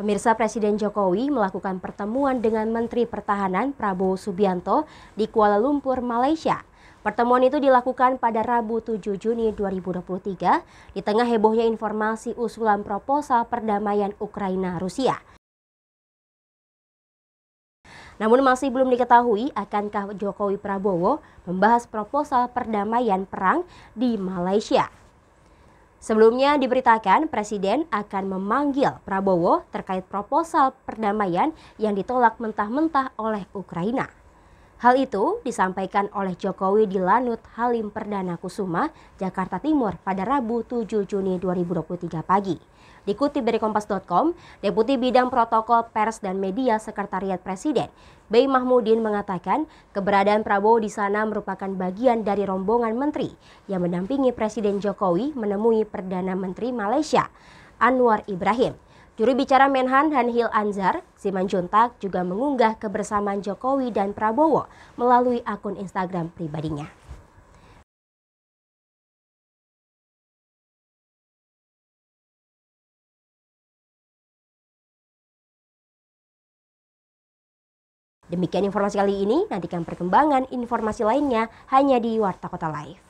Pemirsa Presiden Jokowi melakukan pertemuan dengan Menteri Pertahanan Prabowo Subianto di Kuala Lumpur, Malaysia. Pertemuan itu dilakukan pada Rabu 7 Juni 2023 di tengah hebohnya informasi usulan proposal perdamaian Ukraina-Rusia. Namun masih belum diketahui akankah Jokowi Prabowo membahas proposal perdamaian perang di Malaysia. Sebelumnya diberitakan Presiden akan memanggil Prabowo terkait proposal perdamaian yang ditolak mentah-mentah oleh Ukraina. Hal itu disampaikan oleh Jokowi di Lanut Halim Perdana Kusuma, Jakarta Timur pada Rabu 7 Juni 2023 pagi. Dikutip dari Kompas.com, Deputi Bidang Protokol Pers dan Media Sekretariat Presiden, Bey Mahmudin mengatakan keberadaan Prabowo di sana merupakan bagian dari rombongan menteri yang mendampingi Presiden Jokowi menemui Perdana Menteri Malaysia, Anwar Ibrahim. Juru bicara Menhan Hanhil Anzar, Simanjuntak juga mengunggah kebersamaan Jokowi dan Prabowo melalui akun Instagram pribadinya. Demikian informasi kali ini, nantikan perkembangan informasi lainnya hanya di Warta Kota Live.